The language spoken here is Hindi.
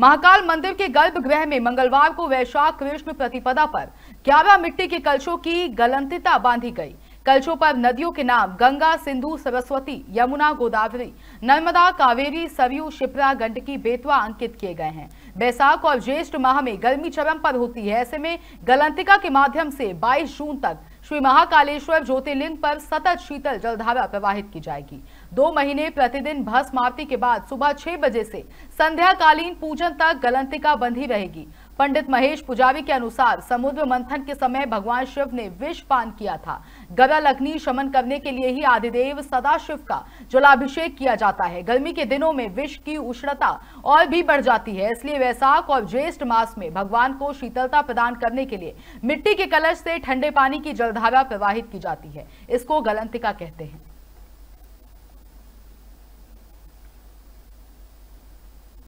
महाकाल मंदिर के गर्भगृह में मंगलवार को वैशाख कृष्ण प्रतिपदा पर ग्यारह मिट्टी के कलशों की गलंतिता बांधी गई कलशों पर नदियों के नाम गंगा सिंधु सरस्वती यमुना गोदावरी नर्मदा कावेरी सरयू शिप्रा गंडकी बेतवा अंकित किए गए हैं बैसाख और ज्येष्ठ माह में गर्मी चरम पर होती है ऐसे में गलंतिका के माध्यम से 22 जून तक श्री महाकालेश्वर ज्योतिर्लिंग पर सतत शीतल जलधारा प्रवाहित की जाएगी दो महीने प्रतिदिन भस्म आरती के बाद सुबह छह बजे से संध्याकालीन पूजन तक गलंतिका बंधी रहेगी पंडित महेश पुजारी के अनुसार समुद्र मंथन के समय भगवान शिव ने विष पान किया था गदा अग्नि शमन करने के लिए ही आदिदेव सदा शिव का जलाभिषेक किया जाता है गर्मी के दिनों में विष की उष्णता और भी बढ़ जाती है इसलिए वैसाख और ज्येष्ठ मास में भगवान को शीतलता प्रदान करने के लिए मिट्टी के कलश से ठंडे पानी की जलधारा प्रवाहित की जाती है इसको गलंतिका कहते हैं